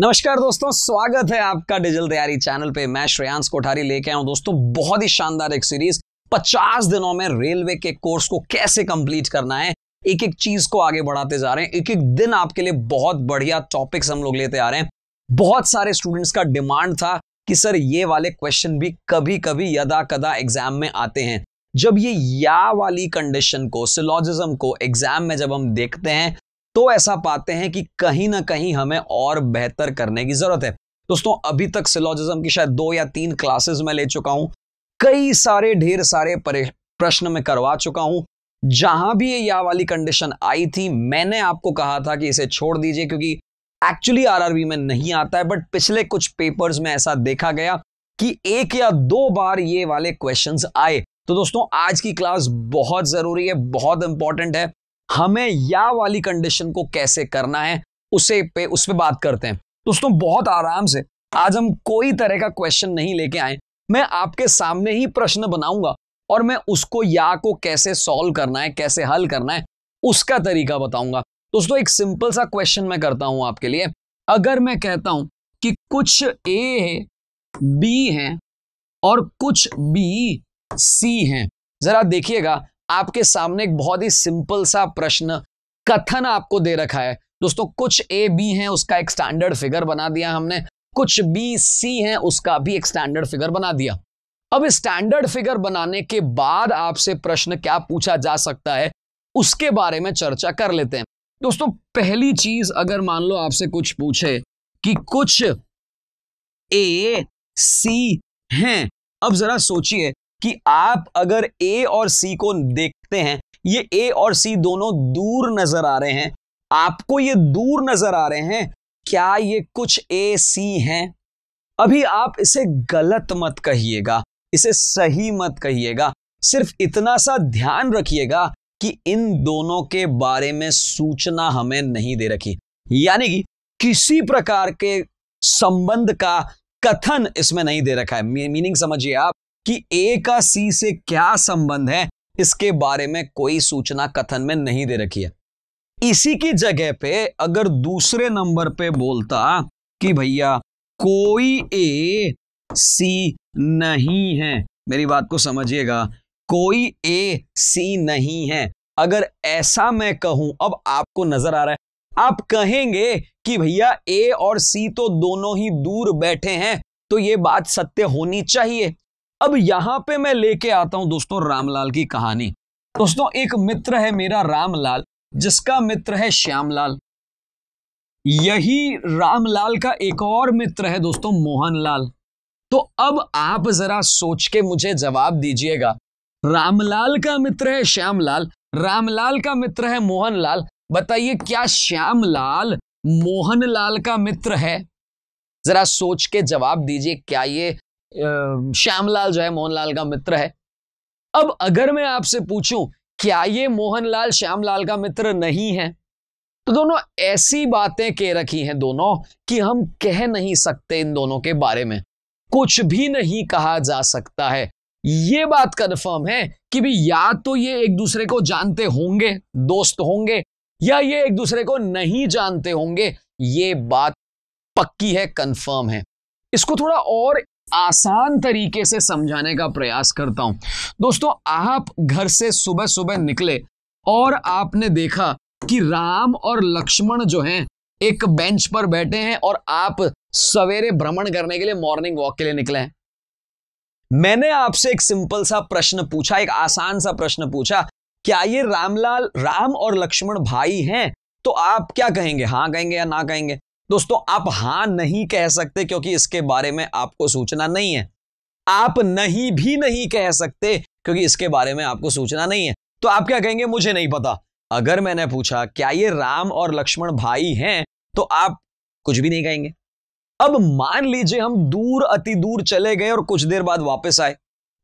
नमस्कार दोस्तों स्वागत है आपका डिजिटल तैयारी चैनल पे मैं श्रेयांश कोठारी लेके आया दोस्तों बहुत ही शानदार एक सीरीज 50 दिनों में रेलवे के कोर्स को कैसे कंप्लीट करना है एक एक चीज को आगे बढ़ाते जा रहे हैं एक एक दिन आपके लिए बहुत बढ़िया टॉपिक्स हम लोग लेते आ रहे हैं बहुत सारे स्टूडेंट्स का डिमांड था कि सर ये वाले क्वेश्चन भी कभी कभी यदा कदा एग्जाम में आते हैं जब ये या वाली कंडीशन को सिलोजिज्म को एग्जाम में जब हम देखते हैं तो ऐसा पाते हैं कि कहीं ना कहीं हमें और बेहतर करने की जरूरत है दोस्तों अभी तक सिलोजिज्म की शायद दो या तीन क्लासेस में ले चुका हूं कई सारे ढेर सारे प्रश्न में करवा चुका हूं जहां भी ये या वाली कंडीशन आई थी मैंने आपको कहा था कि इसे छोड़ दीजिए क्योंकि एक्चुअली आरआरबी में नहीं आता है बट पिछले कुछ पेपर्स में ऐसा देखा गया कि एक या दो बार ये वाले क्वेश्चंस आए तो दोस्तों आज की क्लास बहुत जरूरी है बहुत इंपॉर्टेंट है हमें या वाली कंडीशन को कैसे करना है उसे पे उस पर बात करते हैं दोस्तों बहुत आराम से आज हम कोई तरह का क्वेश्चन नहीं लेके आए मैं आपके सामने ही प्रश्न बनाऊंगा और मैं उसको या को कैसे सॉल्व करना है कैसे हल करना है उसका तरीका बताऊंगा दोस्तों एक सिंपल सा क्वेश्चन मैं करता हूं आपके लिए अगर मैं कहता हूं कि कुछ ए है बी है और कुछ बी सी है जरा देखिएगा आपके सामने एक बहुत ही सिंपल सा प्रश्न कथन आपको दे रखा है दोस्तों कुछ ए बी है उसका एक स्टैंडर्ड फिगर बना दिया हमने कुछ बी सी है उसका भी एक स्टैंडर्ड फिगर बना दिया अब स्टैंडर्ड फिगर बनाने के बाद आपसे प्रश्न क्या पूछा जा सकता है उसके बारे में चर्चा कर लेते हैं दोस्तों पहली चीज अगर मान लो आपसे कुछ पूछे कि कुछ ए सी हैं अब जरा सोचिए कि आप अगर ए और सी को देखते हैं ये ए और सी दोनों दूर नजर आ रहे हैं आपको ये दूर नजर आ रहे हैं क्या ये कुछ ए सी हैं अभी आप इसे गलत मत कहिएगा इसे सही मत कहिएगा सिर्फ इतना सा ध्यान रखिएगा कि इन दोनों के बारे में सूचना हमें नहीं दे रखी यानी कि किसी प्रकार के संबंध का कथन इसमें नहीं दे रखा है मीनिंग समझिए आप कि ए का सी से क्या संबंध है इसके बारे में कोई सूचना कथन में नहीं दे रखी है इसी की जगह पे अगर दूसरे नंबर पे बोलता कि भैया कोई ए सी नहीं है मेरी बात को समझिएगा कोई ए सी नहीं है अगर ऐसा मैं कहूं अब आपको नजर आ रहा है आप कहेंगे कि भैया ए और सी तो दोनों ही दूर बैठे हैं तो ये बात सत्य होनी चाहिए अब यहां पे मैं लेके आता हूं दोस्तों रामलाल की कहानी दोस्तों एक मित्र है मेरा रामलाल जिसका मित्र है श्यामलाल यही रामलाल का एक और मित्र है दोस्तों मोहनलाल तो अब आप जरा सोच के मुझे जवाब दीजिएगा रामलाल का मित्र है श्यामलाल रामलाल का मित्र है मोहनलाल बताइए क्या श्यामलाल मोहनलाल का मित्र है जरा सोच के जवाब दीजिए क्या ये श्यामलाल जो है मोहनलाल का मित्र है अब अगर मैं आपसे पूछूं क्या ये मोहनलाल श्यामलाल का मित्र नहीं है तो दोनों ऐसी बातें कह रखी हैं दोनों कि हम कह नहीं सकते इन दोनों के बारे में कुछ भी नहीं कहा जा सकता है ये बात कन्फर्म है कि भी या तो ये एक दूसरे को जानते होंगे दोस्त होंगे या ये एक दूसरे को नहीं जानते होंगे ये बात पक्की है कन्फर्म है इसको थोड़ा और आसान तरीके से समझाने का प्रयास करता हूं दोस्तों आप घर से सुबह सुबह निकले और आपने देखा कि राम और लक्ष्मण जो हैं एक बेंच पर बैठे हैं और आप सवेरे भ्रमण करने के लिए मॉर्निंग वॉक के लिए निकले हैं मैंने आपसे एक सिंपल सा प्रश्न पूछा एक आसान सा प्रश्न पूछा क्या ये रामलाल राम और लक्ष्मण भाई हैं तो आप क्या कहेंगे हाँ कहेंगे या ना कहेंगे दोस्तों आप हां नहीं कह सकते क्योंकि इसके बारे में आपको सूचना नहीं है आप नहीं भी नहीं कह सकते क्योंकि इसके बारे में आपको सूचना नहीं है तो आप क्या कहेंगे मुझे नहीं पता अगर मैंने पूछा क्या ये राम और लक्ष्मण भाई हैं तो आप कुछ भी नहीं कहेंगे अब मान लीजिए हम दूर अति दूर चले गए और कुछ देर बाद वापस आए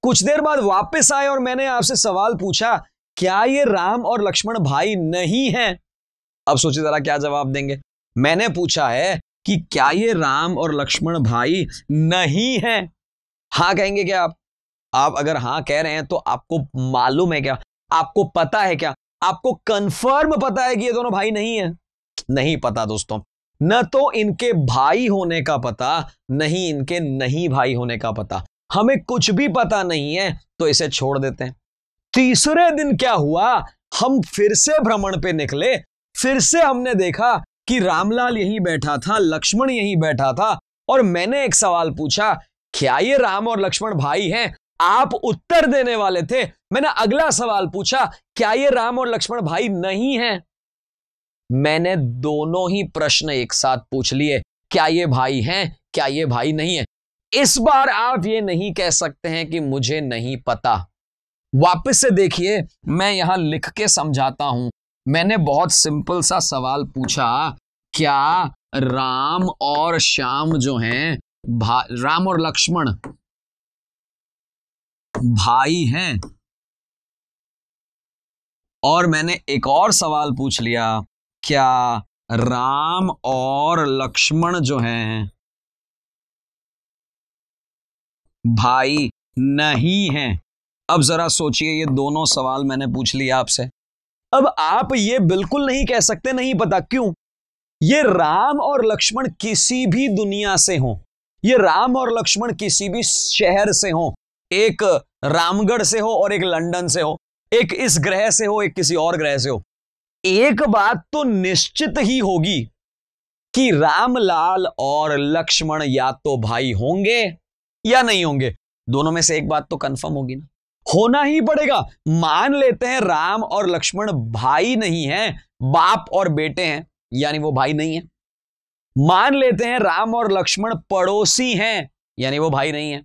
कुछ देर बाद वापस आए और मैंने आपसे सवाल पूछा क्या ये राम और लक्ष्मण भाई नहीं हैं अब सोचिए जरा क्या जवाब देंगे मैंने पूछा है कि क्या ये राम और लक्ष्मण भाई नहीं है हाँ कहेंगे क्या आप आप अगर हाँ कह रहे हैं तो आपको मालूम है क्या आपको पता है क्या आपको कंफर्म पता है कि ये दोनों भाई नहीं है नहीं पता दोस्तों न तो इनके भाई होने का पता नहीं इनके नहीं भाई होने का पता हमें कुछ भी पता नहीं है तो इसे छोड़ देते हैं तीसरे दिन क्या हुआ हम फिर से भ्रमण पे निकले फिर से हमने देखा कि रामलाल यहीं बैठा था लक्ष्मण यहीं बैठा था और मैंने एक सवाल पूछा क्या ये राम और लक्ष्मण भाई हैं आप उत्तर देने वाले थे मैंने अगला सवाल पूछा क्या ये राम और लक्ष्मण भाई नहीं हैं मैंने दोनों ही प्रश्न एक साथ पूछ लिए क्या ये भाई हैं क्या ये भाई नहीं है इस बार आप ये नहीं कह सकते हैं कि मुझे नहीं पता वापस से देखिए मैं यहां लिख के समझाता हूं मैंने बहुत सिंपल सा सवाल पूछा क्या राम और श्याम जो हैं राम और लक्ष्मण भाई हैं और मैंने एक और सवाल पूछ लिया क्या राम और लक्ष्मण जो हैं भाई नहीं हैं अब जरा सोचिए ये दोनों सवाल मैंने पूछ लिया आपसे अब आप ये बिल्कुल नहीं कह सकते नहीं पता क्यों ये राम और लक्ष्मण किसी भी दुनिया से हो ये राम और लक्ष्मण किसी भी शहर से हो एक रामगढ़ से हो और एक लंदन से हो एक इस ग्रह से हो एक किसी और ग्रह से हो एक बात तो निश्चित ही होगी कि रामलाल और लक्ष्मण या तो भाई होंगे या नहीं होंगे दोनों में से एक बात तो कंफर्म होगी ना होना ही पड़ेगा मान लेते हैं राम और लक्ष्मण भाई नहीं हैं बाप और बेटे हैं यानी वो भाई नहीं है मान लेते हैं राम और लक्ष्मण पड़ोसी हैं यानी वो भाई नहीं है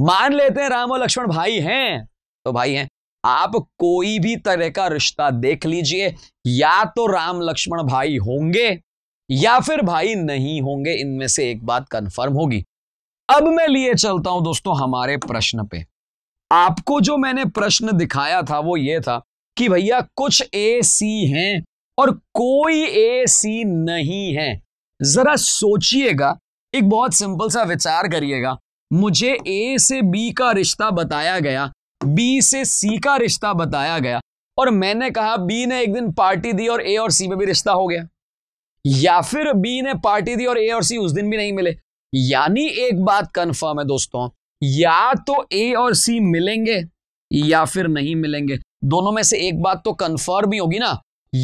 मान लेते हैं राम और लक्ष्मण भाई हैं तो भाई हैं आप कोई भी तरह का रिश्ता देख लीजिए या तो राम लक्ष्मण भाई होंगे या फिर भाई नहीं होंगे इनमें से एक बात कंफर्म होगी अब मैं लिए चलता हूं दोस्तों हमारे प्रश्न पे आपको जो मैंने प्रश्न दिखाया था वो ये था कि भैया कुछ ए सी हैं और कोई ए सी नहीं है जरा सोचिएगा एक बहुत सिंपल सा विचार करिएगा मुझे ए से बी का रिश्ता बताया गया बी से सी का रिश्ता बताया गया और मैंने कहा बी ने एक दिन पार्टी दी और ए और सी में भी रिश्ता हो गया या फिर बी ने पार्टी दी और ए और सी उस दिन भी नहीं मिले यानी एक बात कंफर्म है दोस्तों या तो ए और सी मिलेंगे या फिर नहीं मिलेंगे दोनों में से एक बात तो कंफर्म ही होगी ना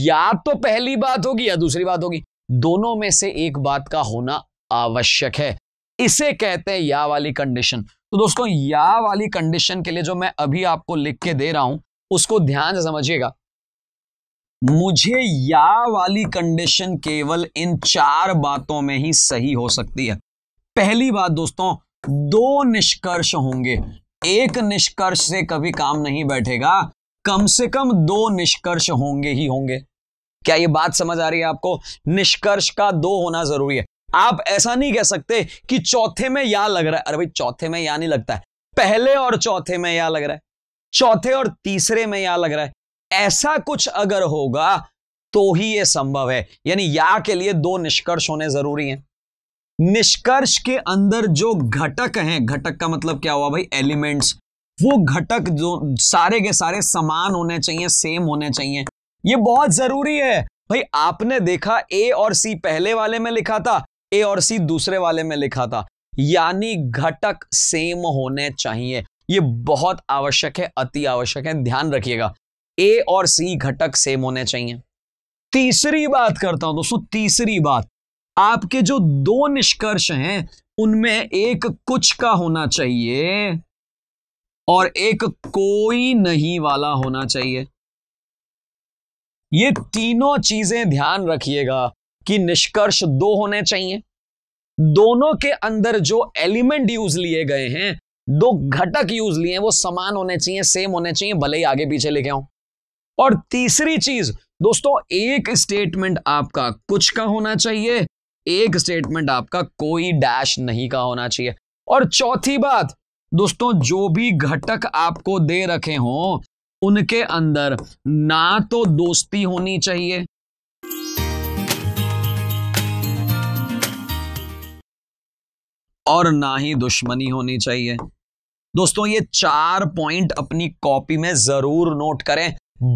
या तो पहली बात होगी या दूसरी बात होगी दोनों में से एक बात का होना आवश्यक है इसे कहते हैं या वाली कंडीशन तो दोस्तों या वाली कंडीशन के लिए जो मैं अभी आपको लिख के दे रहा हूं उसको ध्यान से समझिएगा मुझे या वाली कंडीशन केवल इन चार बातों में ही सही हो सकती है पहली बात दोस्तों दो निष्कर्ष होंगे एक निष्कर्ष से कभी काम नहीं बैठेगा कम से कम दो निष्कर्ष होंगे ही होंगे क्या ये बात समझ आ रही है आपको निष्कर्ष का दो होना जरूरी है आप ऐसा नहीं कह सकते कि चौथे में या लग रहा है अरे भाई चौथे में या नहीं लगता है पहले और चौथे में या लग रहा है चौथे और तीसरे में या लग रहा है ऐसा कुछ अगर होगा तो ही यह संभव है यानी या के लिए दो निष्कर्ष होने जरूरी हैं निष्कर्ष के अंदर जो घटक हैं घटक का मतलब क्या हुआ भाई एलिमेंट्स वो घटक जो सारे के सारे समान होने चाहिए सेम होने चाहिए ये बहुत जरूरी है भाई आपने देखा ए और सी पहले वाले में लिखा था ए और सी दूसरे वाले में लिखा था यानी घटक सेम होने चाहिए ये बहुत आवश्यक है अति आवश्यक है ध्यान रखिएगा ए और सी घटक सेम होने चाहिए तीसरी बात करता हूं दोस्तों तीसरी बात आपके जो दो निष्कर्ष हैं उनमें एक कुछ का होना चाहिए और एक कोई नहीं वाला होना चाहिए ये तीनों चीजें ध्यान रखिएगा कि निष्कर्ष दो होने चाहिए दोनों के अंदर जो एलिमेंट यूज लिए गए हैं दो घटक यूज लिए हैं वो समान होने चाहिए सेम होने चाहिए भले ही आगे पीछे लेके आऊं और तीसरी चीज दोस्तों एक स्टेटमेंट आपका कुछ का होना चाहिए एक स्टेटमेंट आपका कोई डैश नहीं का होना चाहिए और चौथी बात दोस्तों जो भी घटक आपको दे रखे हों उनके अंदर ना तो दोस्ती होनी चाहिए और ना ही दुश्मनी होनी चाहिए दोस्तों ये चार पॉइंट अपनी कॉपी में जरूर नोट करें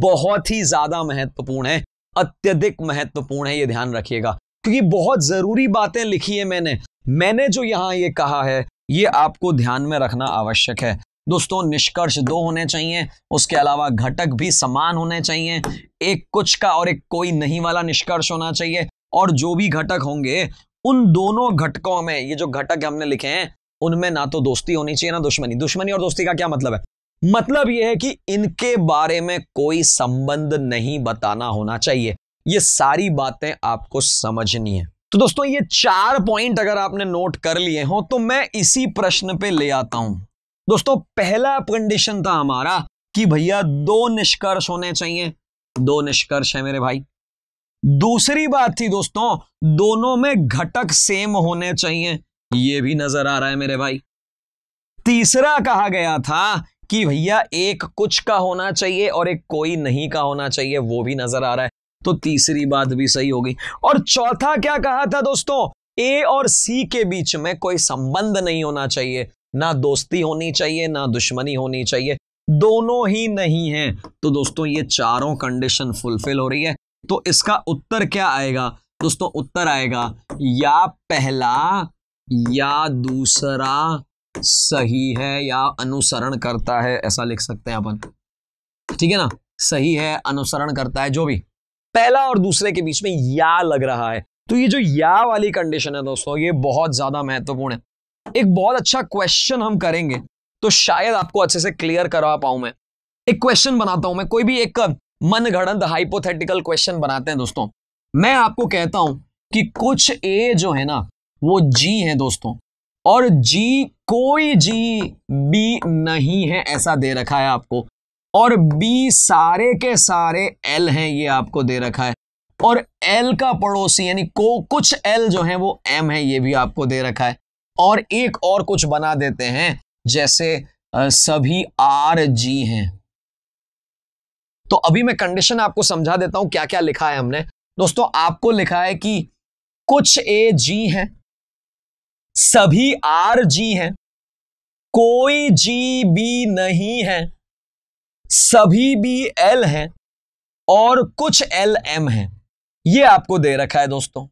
बहुत ही ज्यादा महत्वपूर्ण है अत्यधिक महत्वपूर्ण है ये ध्यान रखिएगा क्योंकि बहुत ज़रूरी बातें लिखी है मैंने मैंने जो यहाँ ये कहा है ये आपको ध्यान में रखना आवश्यक है दोस्तों निष्कर्ष दो होने चाहिए उसके अलावा घटक भी समान होने चाहिए एक कुछ का और एक कोई नहीं वाला निष्कर्ष होना चाहिए और जो भी घटक होंगे उन दोनों घटकों में ये जो घटक हमने लिखे हैं उनमें ना तो दोस्ती होनी चाहिए ना दुश्मनी दुश्मनी और दोस्ती का क्या मतलब है मतलब यह है कि इनके बारे में कोई संबंध नहीं बताना होना चाहिए ये सारी बातें आपको समझनी है तो दोस्तों ये चार पॉइंट अगर आपने नोट कर लिए हो तो मैं इसी प्रश्न पे ले आता हूं दोस्तों पहला कंडीशन था हमारा कि भैया दो निष्कर्ष होने चाहिए दो निष्कर्ष है मेरे भाई दूसरी बात थी दोस्तों दोनों में घटक सेम होने चाहिए ये भी नजर आ रहा है मेरे भाई तीसरा कहा गया था कि भैया एक कुछ का होना चाहिए और एक कोई नहीं का होना चाहिए वो भी नजर आ रहा है तो तीसरी बात भी सही होगी और चौथा क्या कहा था दोस्तों ए और सी के बीच में कोई संबंध नहीं होना चाहिए ना दोस्ती होनी चाहिए ना दुश्मनी होनी चाहिए दोनों ही नहीं है तो दोस्तों ये चारों कंडीशन फुलफिल हो रही है तो इसका उत्तर क्या आएगा दोस्तों उत्तर आएगा या पहला या दूसरा सही है या अनुसरण करता है ऐसा लिख सकते हैं अपन ठीक है ना सही है अनुसरण करता है जो भी पहला और दूसरे के बीच में या लग रहा है तो ये जो या वाली कंडीशन है दोस्तों ये बहुत ज्यादा महत्वपूर्ण है एक बहुत अच्छा क्वेश्चन हम करेंगे तो शायद आपको अच्छे से क्लियर करवा पाऊं मैं एक क्वेश्चन बनाता हूं मैं कोई भी एक मन हाइपोथेटिकल क्वेश्चन बनाते हैं दोस्तों मैं आपको कहता हूं कि कुछ ए जो है ना वो जी है दोस्तों और जी कोई जी बी नहीं है ऐसा दे रखा है आपको और बी सारे के सारे एल हैं ये आपको दे रखा है और एल का पड़ोसी यानी को कुछ एल जो है वो एम है ये भी आपको दे रखा है और एक और कुछ बना देते हैं जैसे सभी आर जी हैं तो अभी मैं कंडीशन आपको समझा देता हूं क्या क्या लिखा है हमने दोस्तों आपको लिखा है कि कुछ ए जी हैं सभी आर जी हैं कोई जी बी नहीं है सभी बी एल हैं और कुछ एल एम है ये आपको दे रखा है दोस्तों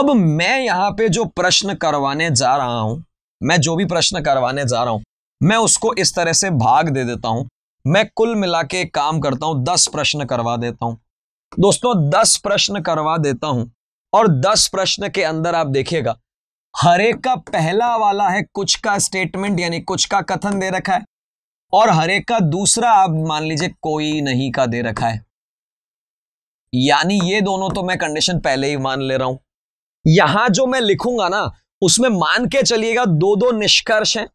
अब मैं यहां पे जो प्रश्न करवाने जा रहा हूं मैं जो भी प्रश्न करवाने जा रहा हूं मैं उसको इस तरह से भाग दे देता हूं मैं कुल मिला के काम करता हूं दस प्रश्न करवा देता हूं दोस्तों दस प्रश्न करवा देता हूं और दस प्रश्न के अंदर आप देखिएगा हरेक का पहला वाला है कुछ का स्टेटमेंट यानी कुछ का कथन दे रखा है और हर एक का दूसरा आप मान लीजिए कोई नहीं का दे रखा है यानी ये दोनों तो मैं कंडीशन पहले ही मान ले रहा हूं यहां जो मैं लिखूंगा ना उसमें मान के चलिएगा दो दो निष्कर्ष हैं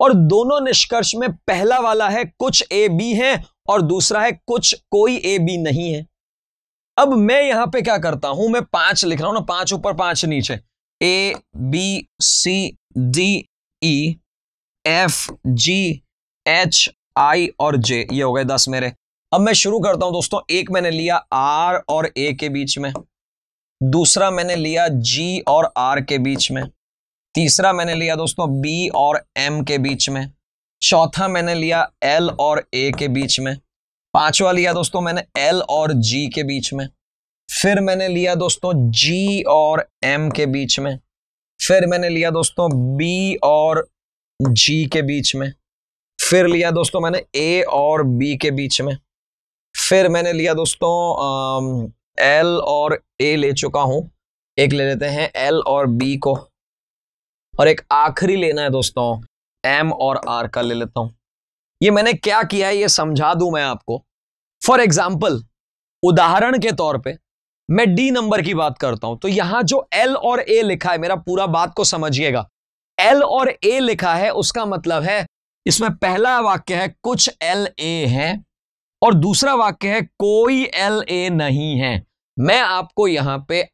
और दोनों निष्कर्ष में पहला वाला है कुछ ए बी है और दूसरा है कुछ कोई ए बी नहीं है अब मैं यहां पे क्या करता हूं मैं पांच लिख रहा हूं ना पांच ऊपर पांच नीचे A B C D E F G H I और जे ये हो गए दस मेरे अब मैं शुरू करता हूं दोस्तों एक मैंने लिया आर और ए के बीच में दूसरा मैंने लिया जी और आर के बीच में तीसरा मैंने लिया दोस्तों बी और एम के बीच में चौथा मैंने लिया एल और ए के बीच में पांचवा लिया दोस्तों मैंने एल और जी के बीच में फिर मैंने लिया दोस्तों जी और एम के बीच में फिर मैंने लिया दोस्तों बी और जी के बीच में फिर लिया दोस्तों मैंने ए और बी के बीच में फिर मैंने लिया दोस्तों एल और ए ले चुका हूं एक ले लेते हैं एल और बी को और एक आखिरी लेना है दोस्तों एम और आर का ले लेता हूं ये मैंने क्या किया है ये समझा दूं मैं आपको फॉर एग्जाम्पल उदाहरण के तौर पे मैं डी नंबर की बात करता हूं तो यहां जो एल और ए लिखा है मेरा पूरा बात को समझिएगा एल और ए लिखा है उसका मतलब है इसमें पहला वाक्य है कुछ एल ए है और दूसरा वाक्य है कोई एल ए नहीं है मैं आपको यहां पे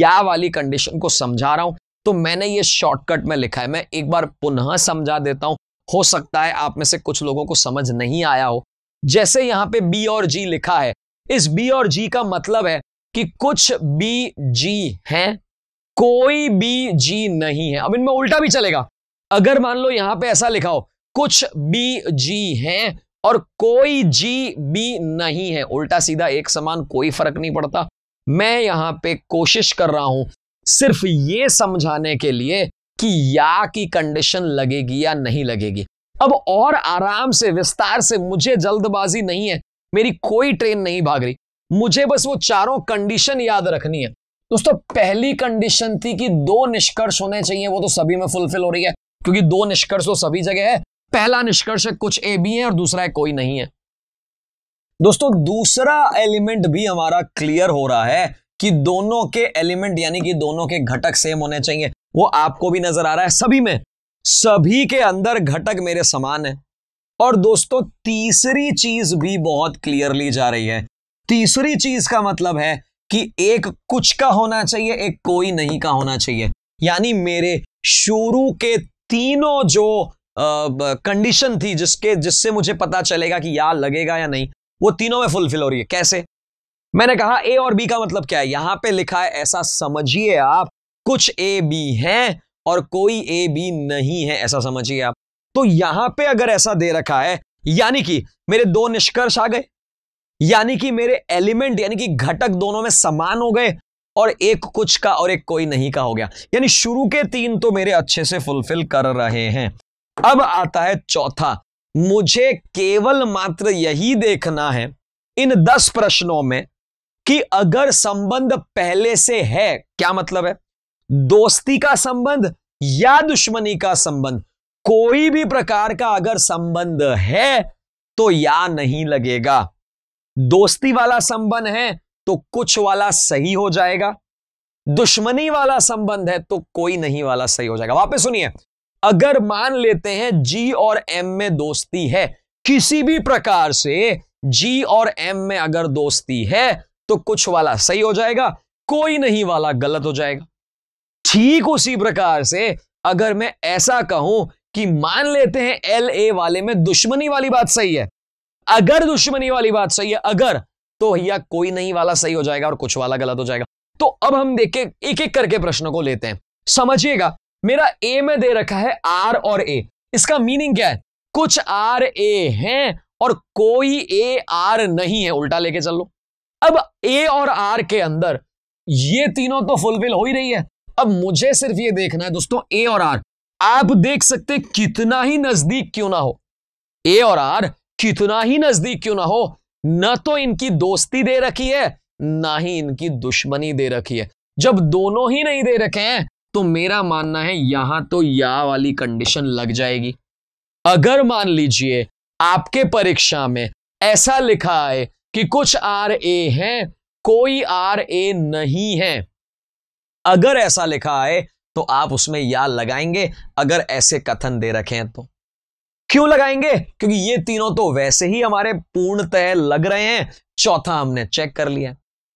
या वाली कंडीशन को समझा रहा हूं तो मैंने ये शॉर्टकट में लिखा है मैं एक बार पुनः समझा देता हूं हो सकता है आप में से कुछ लोगों को समझ नहीं आया हो जैसे यहां पे बी और जी लिखा है इस बी और जी का मतलब है कि कुछ बी जी है कोई बी जी नहीं है अब इनमें उल्टा भी चलेगा अगर मान लो यहां पे ऐसा लिखा हो कुछ बी जी हैं और कोई जी बी नहीं है उल्टा सीधा एक समान कोई फर्क नहीं पड़ता मैं यहां पे कोशिश कर रहा हूं सिर्फ ये समझाने के लिए कि या की कंडीशन लगेगी या नहीं लगेगी अब और आराम से विस्तार से मुझे जल्दबाजी नहीं है मेरी कोई ट्रेन नहीं भाग रही मुझे बस वो चारों कंडीशन याद रखनी है दोस्तों पहली कंडीशन थी कि दो निष्कर्ष होने चाहिए वो तो सभी में फुलफिल हो रही है क्योंकि दो निष्कर्ष तो सभी जगह है पहला निष्कर्ष है कुछ ए बी है और दूसरा है कोई नहीं है दोस्तों दूसरा एलिमेंट भी हमारा क्लियर हो रहा है कि दोनों के एलिमेंट यानी कि दोनों के घटक सेम होने चाहिए वो आपको भी नजर आ रहा है सभी में सभी के अंदर घटक मेरे समान है और दोस्तों तीसरी चीज भी बहुत क्लियरली जा रही है तीसरी चीज का मतलब है कि एक कुछ का होना चाहिए एक कोई नहीं का होना चाहिए यानी मेरे शुरू के तीनों जो कंडीशन थी जिसके जिससे मुझे पता चलेगा कि यार लगेगा या नहीं वो तीनों में फुलफिल हो रही है कैसे मैंने कहा ए और बी का मतलब क्या है यहां पे लिखा है ऐसा समझिए आप कुछ ए बी हैं और कोई ए बी नहीं है ऐसा समझिए आप तो यहां पे अगर ऐसा दे रखा है यानी कि मेरे दो निष्कर्ष आ गए यानी कि मेरे एलिमेंट यानी कि घटक दोनों में समान हो गए और एक कुछ का और एक कोई नहीं का हो गया यानी शुरू के तीन तो मेरे अच्छे से फुलफिल कर रहे हैं अब आता है चौथा मुझे केवल मात्र यही देखना है इन दस प्रश्नों में कि अगर संबंध पहले से है क्या मतलब है दोस्ती का संबंध या दुश्मनी का संबंध कोई भी प्रकार का अगर संबंध है तो या नहीं लगेगा दोस्ती वाला संबंध है तो कुछ वाला सही हो जाएगा दुश्मनी वाला संबंध है तो कोई नहीं वाला सही हो जाएगा वापस सुनिए अगर मान लेते हैं जी और एम में दोस्ती है किसी भी प्रकार से जी और एम में अगर दोस्ती है तो कुछ वाला सही हो जाएगा कोई नहीं वाला गलत हो जाएगा ठीक उसी प्रकार से अगर मैं ऐसा कहूं कि मान लेते हैं एल ए वाले में दुश्मनी वाली बात सही है अगर दुश्मनी वाली बात सही है अगर तो भैया कोई नहीं वाला सही हो जाएगा और कुछ वाला गलत हो जाएगा तो अब हम देखे एक एक करके प्रश्नों को लेते हैं समझिएगा मेरा ए में दे रखा है आर और ए इसका मीनिंग क्या है कुछ आर ए हैं और कोई ए आर नहीं है उल्टा लेके चल लो अब ए और आर के अंदर ये तीनों तो फुलफिल हो ही रही है अब मुझे सिर्फ ये देखना है दोस्तों ए और आर आप देख सकते कितना ही नजदीक क्यों ना हो ए और आर कितना ही नजदीक क्यों ना हो ना तो इनकी दोस्ती दे रखी है ना ही इनकी दुश्मनी दे रखी है जब दोनों ही नहीं दे रखे हैं तो मेरा मानना है यहां तो या वाली कंडीशन लग जाएगी अगर मान लीजिए आपके परीक्षा में ऐसा लिखा है कि कुछ आर ए है कोई आर ए नहीं है अगर ऐसा लिखा है तो आप उसमें या लगाएंगे अगर ऐसे कथन दे रखे हैं तो क्यों लगाएंगे क्योंकि ये तीनों तो वैसे ही हमारे पूर्णतः लग रहे हैं चौथा हमने चेक कर लिया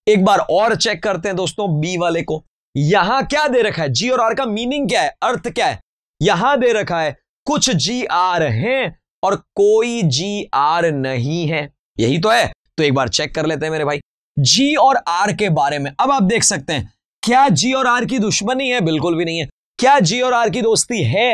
एक बार और चेक करते हैं दोस्तों बी वाले को यहां क्या दे रखा है जी और आर का मीनिंग क्या है अर्थ क्या है यहां दे रखा है कुछ जी आर हैं और कोई जी आर नहीं है यही तो है तो एक बार चेक कर लेते हैं मेरे भाई जी और आर के बारे में अब आप देख सकते हैं क्या जी और आर की दुश्मनी है बिल्कुल भी नहीं है क्या जी और आर की दोस्ती है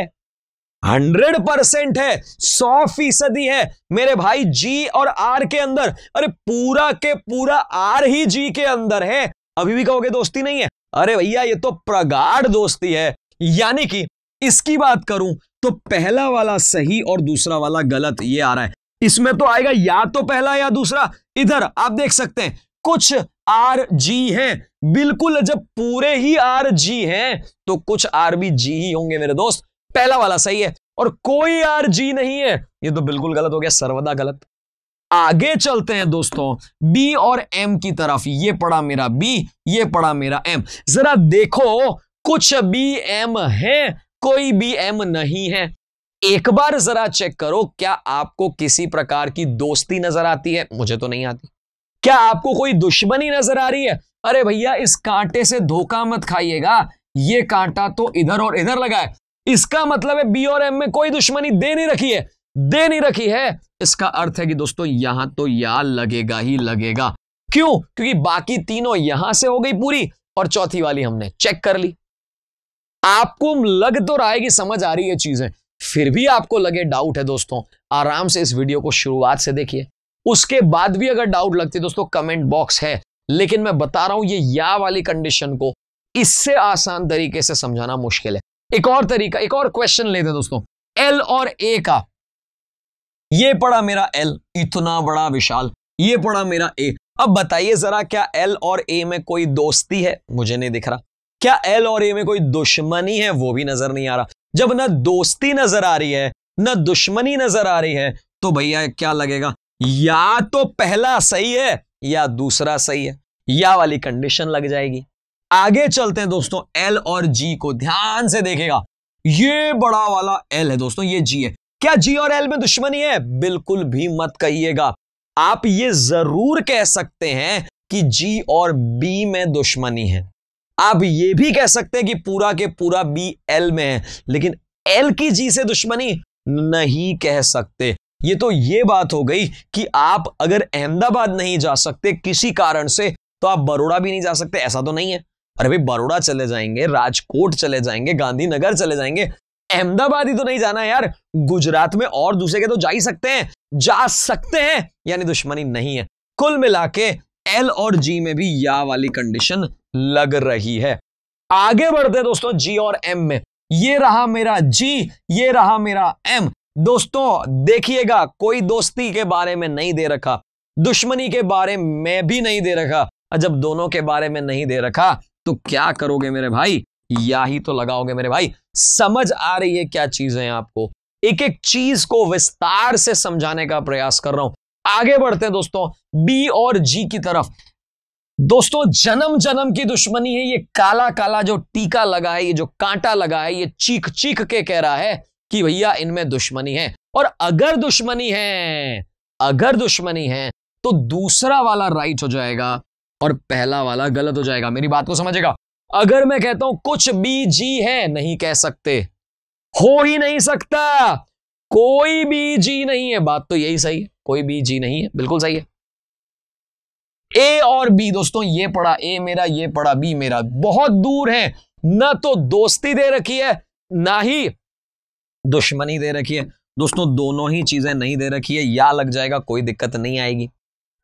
हंड्रेड परसेंट है सौ फीसदी है मेरे भाई जी और आर के अंदर अरे पूरा के पूरा आर ही जी के अंदर है अभी भी कहोगे दोस्ती नहीं है अरे भैया ये तो प्रगाढ़ दोस्ती है यानी कि इसकी बात करूं तो पहला वाला सही और दूसरा वाला गलत ये आ रहा है इसमें तो आएगा या तो पहला या दूसरा इधर आप देख सकते हैं कुछ आर जी है बिल्कुल जब पूरे ही आर जी है तो कुछ आर भी जी ही होंगे मेरे दोस्त पहला वाला सही है और कोई आर जी नहीं है ये तो बिल्कुल गलत हो गया सर्वदा गलत आगे चलते हैं दोस्तों बी और एम की तरफ ये पड़ा मेरा बी ये पड़ा मेरा एम जरा देखो कुछ बी एम है कोई बी एम नहीं है एक बार जरा चेक करो क्या आपको किसी प्रकार की दोस्ती नजर आती है मुझे तो नहीं आती क्या आपको कोई दुश्मनी नजर आ रही है अरे भैया इस कांटे से धोखा मत खाइएगा ये कांटा तो इधर और इधर लगा है इसका मतलब है बी और एम में कोई दुश्मनी दे नहीं रखी है दे नहीं रखी है इसका अर्थ है कि दोस्तों यहां तो या लगेगा ही लगेगा क्यों क्योंकि बाकी तीनों यहां से हो गई पूरी और चौथी वाली हमने चेक कर ली आपको लग तो रहा है कि समझ आ रही है चीजें फिर भी आपको लगे डाउट है दोस्तों आराम से इस वीडियो को शुरुआत से देखिए उसके बाद भी अगर डाउट है दोस्तों कमेंट बॉक्स है लेकिन मैं बता रहा हूं ये या वाली कंडीशन को इससे आसान तरीके से समझाना मुश्किल है एक और तरीका एक और क्वेश्चन लेते हैं दोस्तों एल और ए का ये पड़ा मेरा एल इतना बड़ा विशाल ये पड़ा मेरा ए अब बताइए जरा क्या एल और ए में कोई दोस्ती है मुझे नहीं दिख रहा क्या एल और ए में कोई दुश्मनी है वो भी नजर नहीं आ रहा जब ना दोस्ती नजर आ रही है ना दुश्मनी नजर आ रही है तो भैया क्या लगेगा या तो पहला सही है या दूसरा सही है या वाली कंडीशन लग जाएगी आगे चलते हैं दोस्तों एल और जी को ध्यान से देखेगा ये बड़ा वाला एल है दोस्तों ये जी है क्या जी और एल में दुश्मनी है बिल्कुल भी मत कहिएगा आप ये जरूर कह सकते हैं कि जी और बी में दुश्मनी है आप ये भी कह सकते हैं कि पूरा के पूरा बी एल में है लेकिन एल की जी से दुश्मनी नहीं कह सकते ये तो ये बात हो गई कि आप अगर अहमदाबाद नहीं जा सकते किसी कारण से तो आप बड़ोड़ा भी नहीं जा सकते ऐसा तो नहीं है अरे भाई बड़ोड़ा चले जाएंगे राजकोट चले जाएंगे गांधीनगर चले जाएंगे अहमदाबाद ही तो नहीं जाना यार गुजरात में और दूसरे के तो जा ही सकते हैं जा सकते हैं यानी दुश्मनी नहीं है कुल मिला के एल और जी में भी या वाली कंडीशन लग रही है आगे बढ़ते हैं दोस्तों जी और एम में ये रहा मेरा जी ये रहा मेरा एम दोस्तों देखिएगा कोई दोस्ती के बारे में नहीं दे रखा दुश्मनी के बारे में भी नहीं दे रखा जब दोनों के बारे में नहीं दे रखा तो क्या करोगे मेरे भाई या ही तो लगाओगे मेरे भाई समझ आ रही है क्या चीजें आपको एक एक चीज को विस्तार से समझाने का प्रयास कर रहा हूं आगे बढ़ते हैं दोस्तों बी और जी की तरफ दोस्तों जन्म जन्म की दुश्मनी है ये काला काला जो टीका लगा है ये जो कांटा लगा है ये चीख चीख के कह रहा है कि भैया इनमें दुश्मनी है और अगर दुश्मनी है अगर दुश्मनी है तो दूसरा वाला राइट हो जाएगा और पहला वाला गलत हो जाएगा मेरी बात को समझेगा अगर मैं कहता हूं कुछ भी जी है नहीं कह सकते हो ही नहीं सकता कोई भी जी नहीं है बात तो यही सही है कोई भी जी नहीं है बिल्कुल सही है ए और बी दोस्तों ये पढ़ा ए मेरा ये पढ़ा बी मेरा बहुत दूर है ना तो दोस्ती दे रखी है ना ही दुश्मनी दे रखी है दोस्तों दोनों ही चीजें नहीं दे रखी है या लग जाएगा कोई दिक्कत नहीं आएगी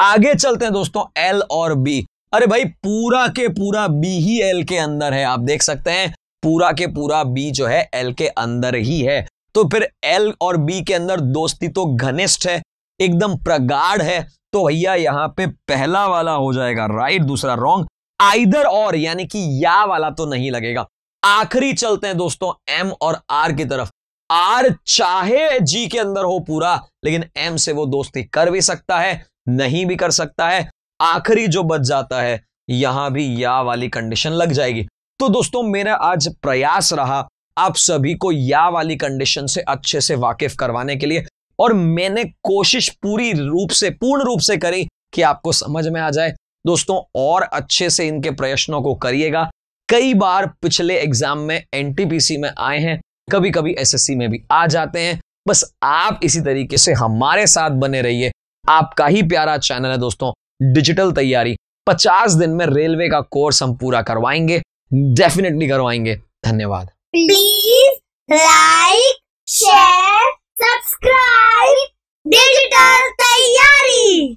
आगे चलते हैं दोस्तों एल और बी अरे भाई पूरा के पूरा बी ही एल के अंदर है आप देख सकते हैं पूरा के पूरा बी जो है एल के अंदर ही है तो फिर एल और बी के अंदर दोस्ती तो घनिष्ठ है एकदम प्रगाढ़ है तो भैया यहां पे पहला वाला हो जाएगा राइट दूसरा रॉन्ग आइदर और यानी कि या वाला तो नहीं लगेगा आखिरी चलते हैं दोस्तों एम और आर की तरफ आर चाहे जी के अंदर हो पूरा लेकिन एम से वो दोस्ती कर भी सकता है नहीं भी कर सकता है आखिरी जो बच जाता है यहां भी या वाली कंडीशन लग जाएगी तो दोस्तों मेरा आज प्रयास रहा आप सभी को या वाली कंडीशन से अच्छे से वाकिफ करवाने के लिए और मैंने कोशिश पूरी रूप से पूर्ण रूप से करी कि आपको समझ में आ जाए दोस्तों और अच्छे से इनके प्रश्नों को करिएगा कई बार पिछले एग्जाम में एनटीपीसी में आए हैं कभी कभी एसएससी में भी आ जाते हैं बस आप इसी तरीके से हमारे साथ बने रहिए आपका ही प्यारा चैनल है दोस्तों डिजिटल तैयारी पचास दिन में रेलवे का कोर्स हम पूरा करवाएंगे डेफिनेटली करवाएंगे धन्यवाद please like share subscribe digital तैयारी